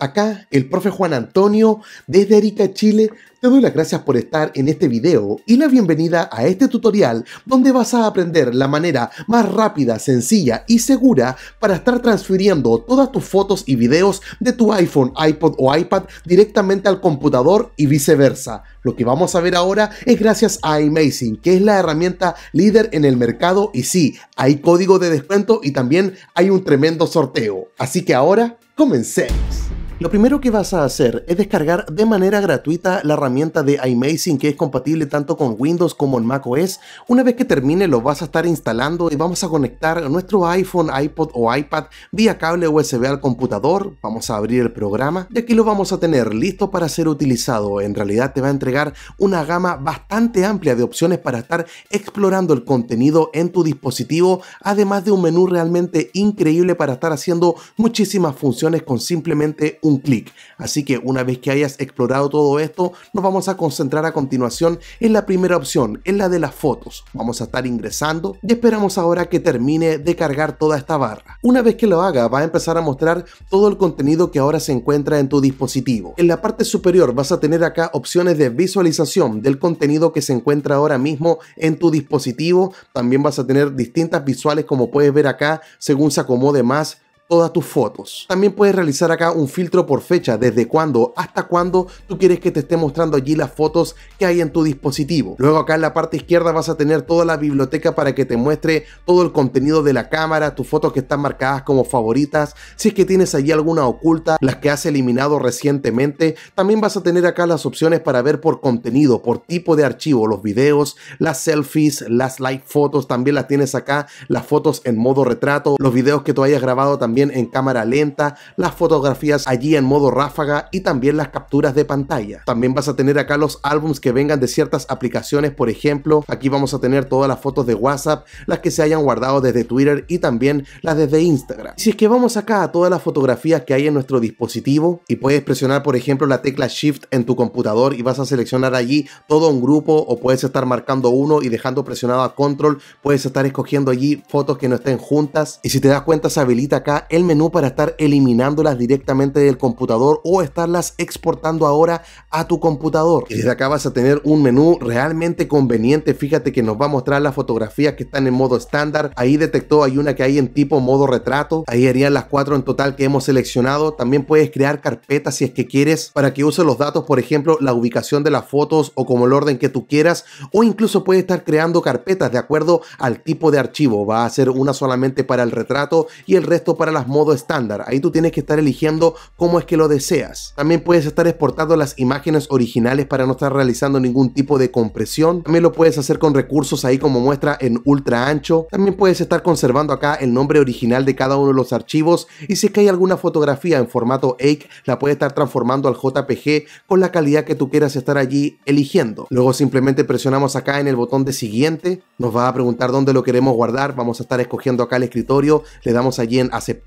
Acá el profe Juan Antonio desde Erika Chile. Te doy las gracias por estar en este video y la bienvenida a este tutorial donde vas a aprender la manera más rápida, sencilla y segura para estar transfiriendo todas tus fotos y videos de tu iPhone, iPod o iPad directamente al computador y viceversa. Lo que vamos a ver ahora es gracias a iMazing, que es la herramienta líder en el mercado y sí, hay código de descuento y también hay un tremendo sorteo. Así que ahora, comencemos. Lo primero que vas a hacer es descargar de manera gratuita la herramienta de iMazing que es compatible tanto con Windows como en macOS. Una vez que termine lo vas a estar instalando y vamos a conectar nuestro iPhone, iPod o iPad vía cable USB al computador. Vamos a abrir el programa y aquí lo vamos a tener listo para ser utilizado. En realidad te va a entregar una gama bastante amplia de opciones para estar explorando el contenido en tu dispositivo, además de un menú realmente increíble para estar haciendo muchísimas funciones con simplemente un un clic. Así que una vez que hayas explorado todo esto, nos vamos a concentrar a continuación en la primera opción, en la de las fotos. Vamos a estar ingresando y esperamos ahora que termine de cargar toda esta barra. Una vez que lo haga, va a empezar a mostrar todo el contenido que ahora se encuentra en tu dispositivo. En la parte superior vas a tener acá opciones de visualización del contenido que se encuentra ahora mismo en tu dispositivo. También vas a tener distintas visuales como puedes ver acá según se acomode más todas tus fotos. También puedes realizar acá un filtro por fecha, desde cuándo hasta cuándo tú quieres que te esté mostrando allí las fotos que hay en tu dispositivo. Luego acá en la parte izquierda vas a tener toda la biblioteca para que te muestre todo el contenido de la cámara, tus fotos que están marcadas como favoritas, si es que tienes allí alguna oculta, las que has eliminado recientemente. También vas a tener acá las opciones para ver por contenido, por tipo de archivo, los videos, las selfies, las live fotos, también las tienes acá, las fotos en modo retrato, los videos que tú hayas grabado también en cámara lenta, las fotografías allí en modo ráfaga y también las capturas de pantalla. También vas a tener acá los álbums que vengan de ciertas aplicaciones, por ejemplo, aquí vamos a tener todas las fotos de WhatsApp, las que se hayan guardado desde Twitter y también las desde Instagram. Si es que vamos acá a todas las fotografías que hay en nuestro dispositivo y puedes presionar por ejemplo la tecla Shift en tu computador y vas a seleccionar allí todo un grupo o puedes estar marcando uno y dejando presionado a Control, puedes estar escogiendo allí fotos que no estén juntas y si te das cuenta se habilita acá el menú para estar eliminándolas directamente del computador o estarlas exportando ahora a tu computador. Y desde acá vas a tener un menú realmente conveniente. Fíjate que nos va a mostrar las fotografías que están en modo estándar. Ahí detectó, hay una que hay en tipo modo retrato. Ahí harían las cuatro en total que hemos seleccionado. También puedes crear carpetas si es que quieres para que use los datos, por ejemplo, la ubicación de las fotos o como el orden que tú quieras. O incluso puedes estar creando carpetas de acuerdo al tipo de archivo. Va a ser una solamente para el retrato y el resto para las modo estándar. Ahí tú tienes que estar eligiendo cómo es que lo deseas. También puedes estar exportando las imágenes originales para no estar realizando ningún tipo de compresión. También lo puedes hacer con recursos ahí como muestra en ultra ancho. También puedes estar conservando acá el nombre original de cada uno de los archivos y si es que hay alguna fotografía en formato AIC la puedes estar transformando al JPG con la calidad que tú quieras estar allí eligiendo. Luego simplemente presionamos acá en el botón de siguiente, nos va a preguntar dónde lo queremos guardar, vamos a estar escogiendo acá el escritorio, le damos allí en aceptar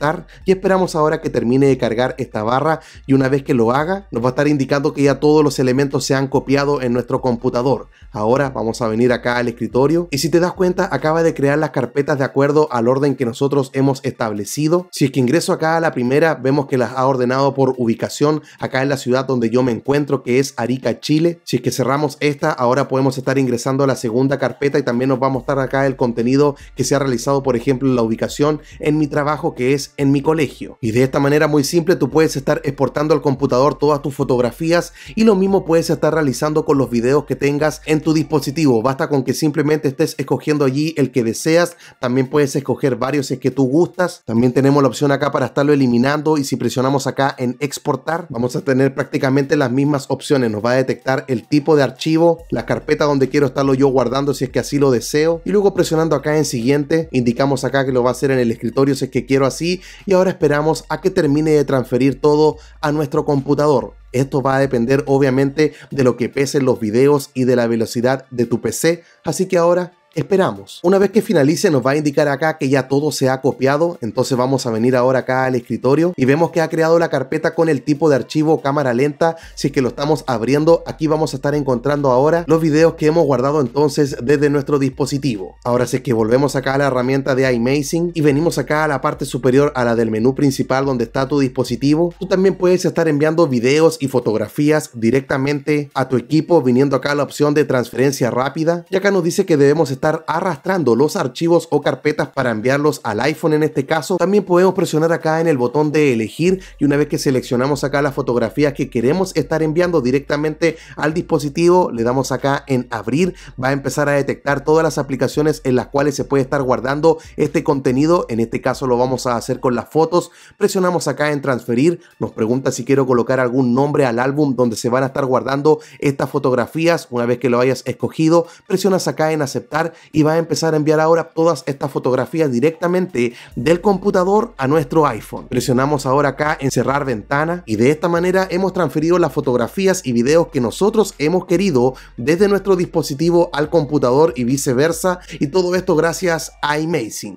y esperamos ahora que termine de cargar esta barra y una vez que lo haga nos va a estar indicando que ya todos los elementos se han copiado en nuestro computador. Ahora vamos a venir acá al escritorio y si te das cuenta acaba de crear las carpetas de acuerdo al orden que nosotros hemos establecido. Si es que ingreso acá a la primera vemos que las ha ordenado por ubicación acá en la ciudad donde yo me encuentro que es Arica, Chile. Si es que cerramos esta ahora podemos estar ingresando a la segunda carpeta y también nos va a mostrar acá el contenido que se ha realizado por ejemplo la ubicación en mi trabajo que es en mi colegio. Y de esta manera muy simple tú puedes estar exportando al computador todas tus fotografías y lo mismo puedes estar realizando con los videos que tengas en tu dispositivo. Basta con que simplemente estés escogiendo allí el que deseas. También puedes escoger varios si es que tú gustas. También tenemos la opción acá para estarlo eliminando y si presionamos acá en exportar vamos a tener prácticamente las mismas opciones. Nos va a detectar el tipo de archivo, la carpeta donde quiero estarlo yo guardando si es que así lo deseo. Y luego presionando acá en siguiente indicamos acá que lo va a hacer en el escritorio si es que quiero así y ahora esperamos a que termine de transferir todo a nuestro computador. Esto va a depender obviamente de lo que pesen los videos y de la velocidad de tu PC, así que ahora Esperamos. Una vez que finalice nos va a indicar acá que ya todo se ha copiado, entonces vamos a venir ahora acá al escritorio y vemos que ha creado la carpeta con el tipo de archivo cámara lenta, si es que lo estamos abriendo, aquí vamos a estar encontrando ahora los videos que hemos guardado entonces desde nuestro dispositivo. Ahora sí que volvemos acá a la herramienta de iMazing y venimos acá a la parte superior a la del menú principal donde está tu dispositivo, tú también puedes estar enviando videos y fotografías directamente a tu equipo viniendo acá a la opción de transferencia rápida y acá nos dice que debemos estar estar arrastrando los archivos o carpetas para enviarlos al iPhone en este caso, también podemos presionar acá en el botón de elegir y una vez que seleccionamos acá las fotografías que queremos estar enviando directamente al dispositivo, le damos acá en abrir, va a empezar a detectar todas las aplicaciones en las cuales se puede estar guardando este contenido, en este caso lo vamos a hacer con las fotos, presionamos acá en transferir, nos pregunta si quiero colocar algún nombre al álbum donde se van a estar guardando estas fotografías, una vez que lo hayas escogido, presionas acá en aceptar y va a empezar a enviar ahora todas estas fotografías directamente del computador a nuestro iPhone. Presionamos ahora acá en cerrar ventana y de esta manera hemos transferido las fotografías y videos que nosotros hemos querido desde nuestro dispositivo al computador y viceversa y todo esto gracias a Amazing.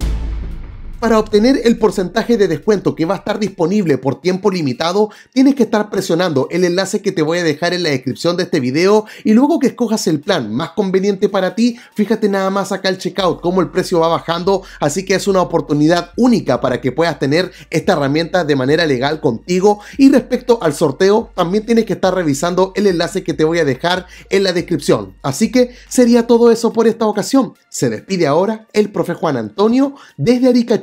Para obtener el porcentaje de descuento que va a estar disponible por tiempo limitado, tienes que estar presionando el enlace que te voy a dejar en la descripción de este video y luego que escojas el plan más conveniente para ti, fíjate nada más acá al checkout cómo el precio va bajando, así que es una oportunidad única para que puedas tener esta herramienta de manera legal contigo y respecto al sorteo, también tienes que estar revisando el enlace que te voy a dejar en la descripción. Así que sería todo eso por esta ocasión. Se despide ahora el profe Juan Antonio desde Arica